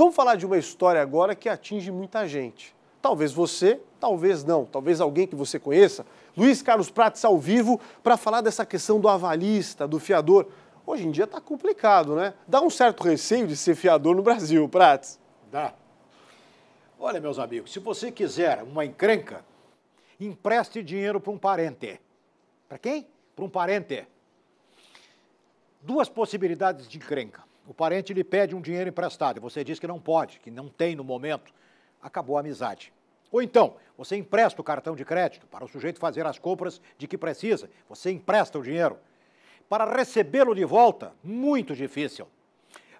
Vamos falar de uma história agora que atinge muita gente. Talvez você, talvez não, talvez alguém que você conheça. Luiz Carlos Prates ao vivo para falar dessa questão do avalista, do fiador. Hoje em dia está complicado, né? Dá um certo receio de ser fiador no Brasil, Prates. Dá. Olha, meus amigos, se você quiser uma encrenca, empreste dinheiro para um parente. Para quem? Para um parente duas possibilidades de encrenca. O parente lhe pede um dinheiro emprestado e você diz que não pode, que não tem no momento. Acabou a amizade. Ou então, você empresta o cartão de crédito para o sujeito fazer as compras de que precisa. Você empresta o dinheiro. Para recebê-lo de volta, muito difícil.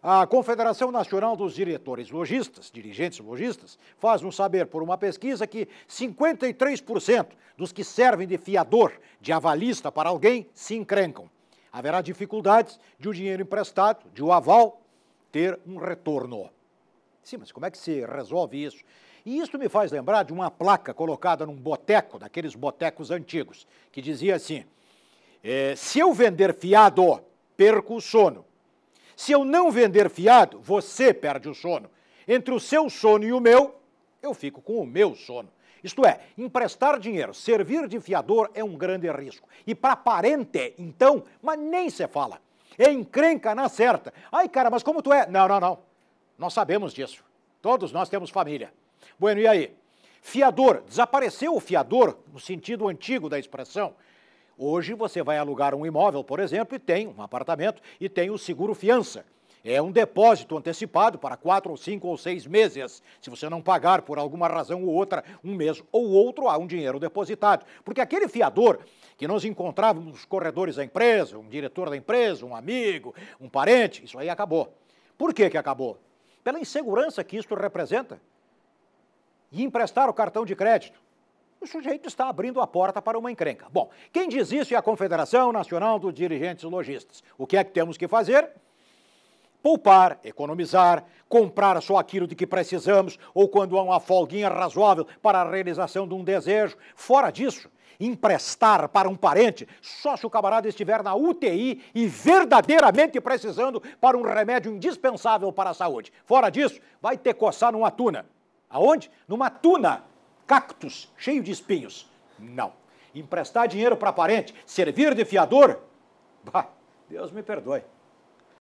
A Confederação Nacional dos Diretores Logistas, dirigentes logistas, faz um saber por uma pesquisa que 53% dos que servem de fiador, de avalista para alguém, se encrencam haverá dificuldades de o dinheiro emprestado, de o aval, ter um retorno. Sim, mas como é que se resolve isso? E isso me faz lembrar de uma placa colocada num boteco, daqueles botecos antigos, que dizia assim: eh, se eu vender fiado, perco o sono. Se eu não vender fiado, você perde o sono. Entre o seu sono e o meu, eu fico com o meu sono. Isto é, emprestar dinheiro, servir de fiador é um grande risco. E para parente, então, mas nem se fala. É encrenca na certa. Ai, cara, mas como tu é? Não, não, não. Nós sabemos disso. Todos nós temos família. Bueno, e aí? Fiador. Desapareceu o fiador, no sentido antigo da expressão. Hoje você vai alugar um imóvel, por exemplo, e tem um apartamento e tem o seguro fiança é um depósito antecipado para quatro ou cinco ou seis meses. Se você não pagar por alguma razão ou outra, um mês ou outro, há um dinheiro depositado. Porque aquele fiador que nós encontrávamos nos corredores da empresa, um diretor da empresa, um amigo, um parente, isso aí acabou. Por que, que acabou? Pela insegurança que isto representa. E emprestar o cartão de crédito o sujeito está abrindo a porta para uma encrenca. Bom, quem diz isso é a Confederação Nacional dos Dirigentes Logistas. O que é que temos que fazer? poupar, economizar, comprar só aquilo de que precisamos ou quando há uma folguinha razoável para a realização de um desejo. Fora disso, emprestar para um parente só se o camarada estiver na UTI e verdadeiramente precisando para um remédio indispensável para a saúde. Fora disso, vai ter coçar numa tuna. Aonde? Numa tuna, cactus, cheio de espinhos. Não. Emprestar dinheiro para parente, servir de fiador? Bah, Deus me perdoe.